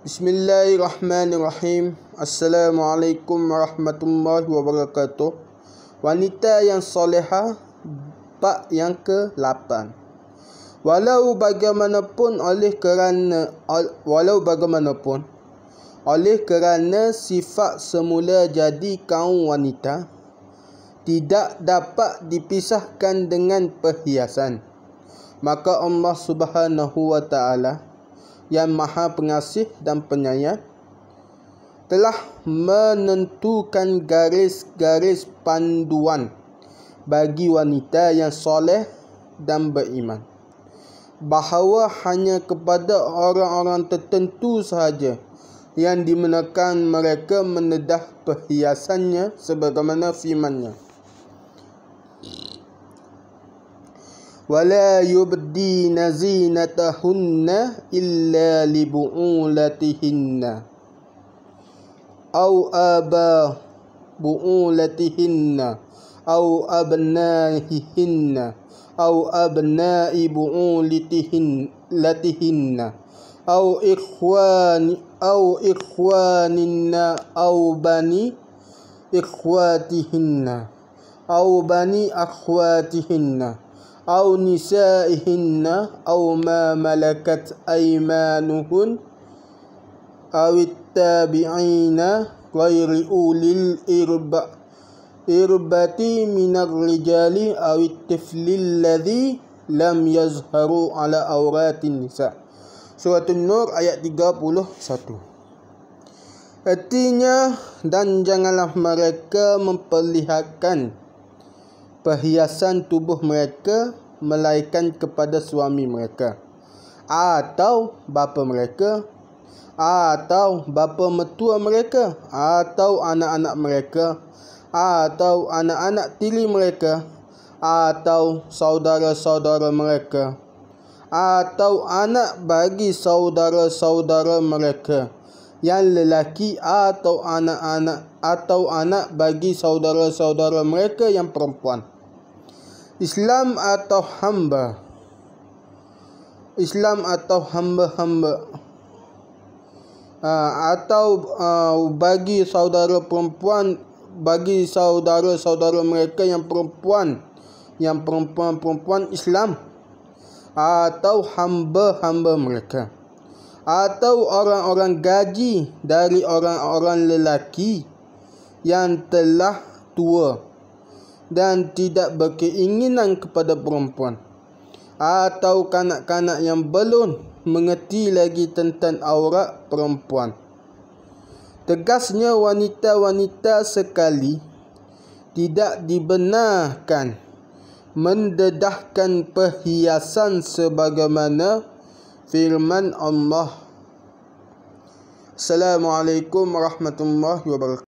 Bismillahirrahmanirrahim Assalamualaikum warahmatullahi wabarakatuh Wanita yang soleha Bak yang ke-8 Walau bagaimanapun oleh kerana Walau bagaimanapun Oleh kerana sifat semula jadi kaum wanita Tidak dapat dipisahkan dengan perhiasan Maka Allah subhanahu wa ta'ala Maka Allah subhanahu wa ta'ala yang maha pengasih dan penyayang telah menentukan garis-garis panduan bagi wanita yang soleh dan beriman bahawa hanya kepada orang-orang tertentu sahaja yang dimenakan mereka menedah perhiasannya sebagaimana firmannya. ولا يبدين زينتهن إلا لبؤولتهن أو آبا بؤولتهن أو أبنائهن أو أبناء بعولتهن أو إخوان أو إخوانن أو بني إخواتهن أو بني أخواتهن أو نسائهن أو ما ملكت أيمانهن أو التابعين غير أولي الإربة إربة من الرجال أو الطفل الذي لم يظهروا على أورات النساء سورة النور آية 31 Artinya, dan janganlah mereka memperlihatkan perhiasan tubuh mereka melainkan kepada suami mereka atau bapa mereka atau bapa mertua mereka atau anak-anak mereka atau anak-anak tiri mereka atau saudara-saudara mereka atau anak bagi saudara-saudara mereka yang lelaki atau anak-anak atau anak bagi saudara-saudara mereka yang perempuan Islam atau hamba Islam atau hamba-hamba ah, Atau ah, bagi saudara perempuan Bagi saudara-saudara mereka yang perempuan Yang perempuan-perempuan Islam Atau hamba-hamba mereka Atau orang-orang gaji dari orang-orang lelaki Yang telah tua Tua dan tidak berkeinginan kepada perempuan atau kanak-kanak yang belum mengerti lagi tentang aurat perempuan. Tegasnya wanita-wanita sekali tidak dibenarkan mendedahkan perhiasan sebagaimana firman Allah. Assalamualaikum warahmatullahi wabarakatuh.